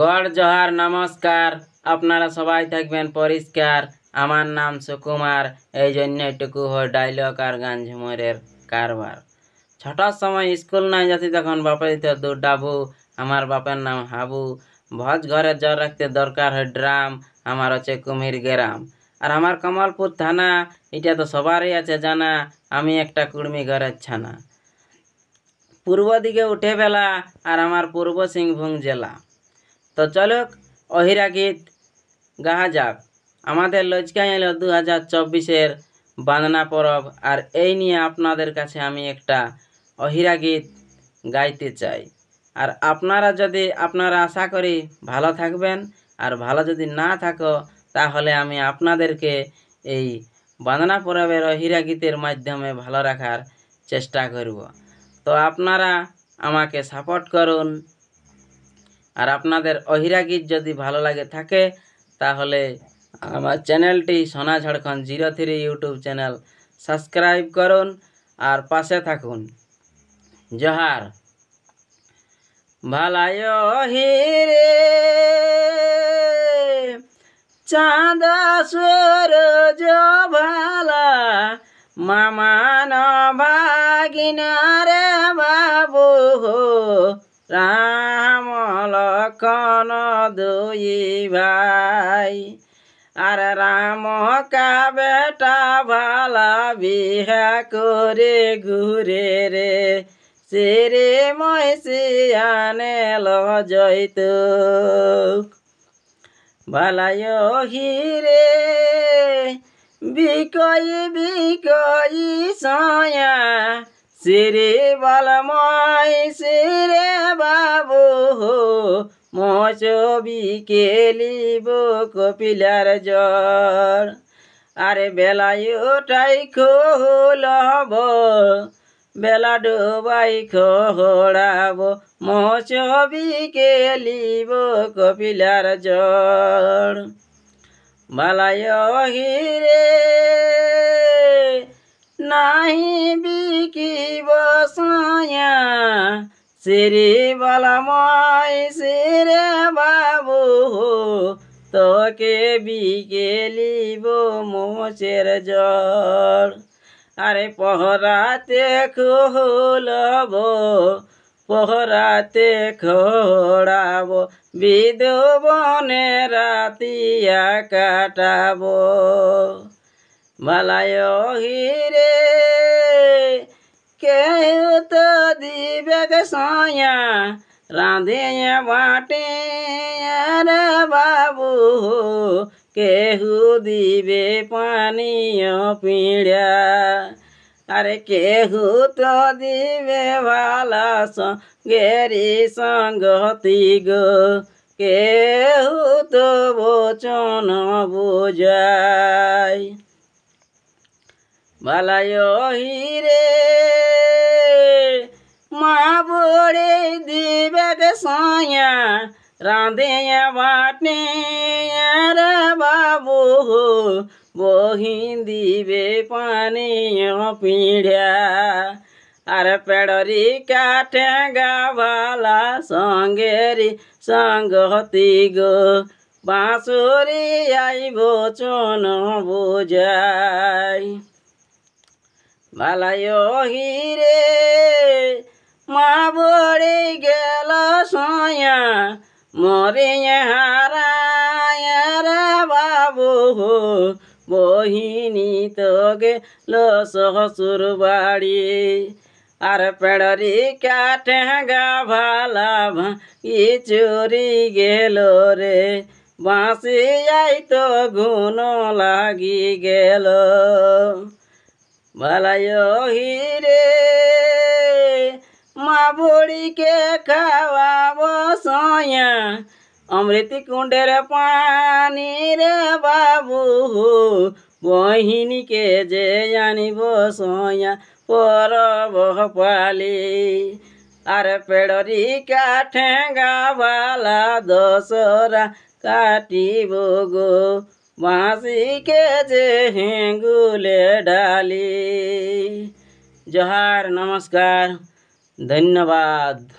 গড় জহার নমস্কার আপনারা সবাই থাকবেন পরিষ্কার আমার নাম সুকুমার এই জন্য এটুকু হয় ডাইলগ আর গান ঝুমরের কারবার ছোট সময় স্কুল নাই যাতে তখন বাপে দিত দুর্ডাবু ডাবু আমার বাপের নাম হাবু ভজ ঘরে জ্বর রাখতে দরকার হয় ড্রাম আমার হচ্ছে কুমির গ্রাম আর আমার কমলপুর থানা এটা তো সবারই আছে জানা আমি একটা কুড়মি ঘরের ছানা পূর্ব দিকে উঠে বেলা আর আমার পূর্ব সিংভূম জেলা তো চলক অহিরা গীত গাহা যাক আমাদের লজকা এলো দু হাজার চব্বিশের বাঁধনা পরব আর এই নিয়ে আপনাদের কাছে আমি একটা অহিরা গীত গাইতে চাই আর আপনারা যদি আপনারা আশা করি ভালো থাকবেন আর ভালো যদি না থাকো তাহলে আমি আপনাদেরকে এই বাঁধনা পরবের অহিরা গীতের মাধ্যমে ভালো রাখার চেষ্টা করব তো আপনারা আমাকে সাপোর্ট করুন আর আপনাদের অহিরা গীত যদি ভালো লাগে থাকে তাহলে আমার চ্যানেলটি Sona Jharkhand zero three YouTube channel subscribe করুন আর পাশে থাকুন জহার ভালায় হিরে চাঁদা সূরজ ভালা মামান ভাগিনারে বাবু রাম দুই ভাই আর রাম কাবেটা ভালা বিহা করে ঘুরে রে শ্রে ময়সিয়ানে লজয়ত ভালায় হিরে বিকই বিকই সয়া সিরে বলময় রে বাবু হো মহছবি কেলিব কপিলার জ্বর আরে বেলায় ওটাই খোল হব বেলা ডোবাই খোড়াব মহছবি কেলিব কপিলার জ্বর বালায় হিরে নাহি বিকিব সায়া শ্রী বলময় শ্রী বাবু তোকে বো মোচের জল আরে পহরাতে খুলব পহরাতে খোড়াব বিদুবনে রাতিয়া কাটাব মালায় হিরে কেউ তো দিবে গে সয়া রাঁধে বাটে রে বাবু কেহু দিবে পানীয় পিড়া আরে কেহু তো দিবে ভালা সঙ্গেরি সঙ্গতি গো কেহু তো বচন বোঝায় ভালায় হিরে साया राँदैया बाट्ने बाबु हो बोहिन्दी बे पानी पिँढ्या आर पेडरी काटे गाला सङ्गेरी सङ्गती गो बाँसुरी आइबो चुन बुझाई भाला यो हिरे মা বড়ে গেল সয়া মরে হারা বাবু বাবু বহিনী তো লো শ্বশুর বাড়ি আর পেড়ি কাঠে গা ভালা ভাঙি চুরি গেল রে বাঁশি তো ঘুন লাগি গেল ভালাই হিরে বুড়িকে খাওয়াব সয়া অমৃত কুণ্ডের পানি রে বাবু বহিনীকে যে আনিব সয়া পর পালি আর পেড়রি কাঠে গাবালা দশরা কাটিব গো বাঁশিকে যে হেঙ্গুলে ডালি জহার নমস্কার धन्यवाद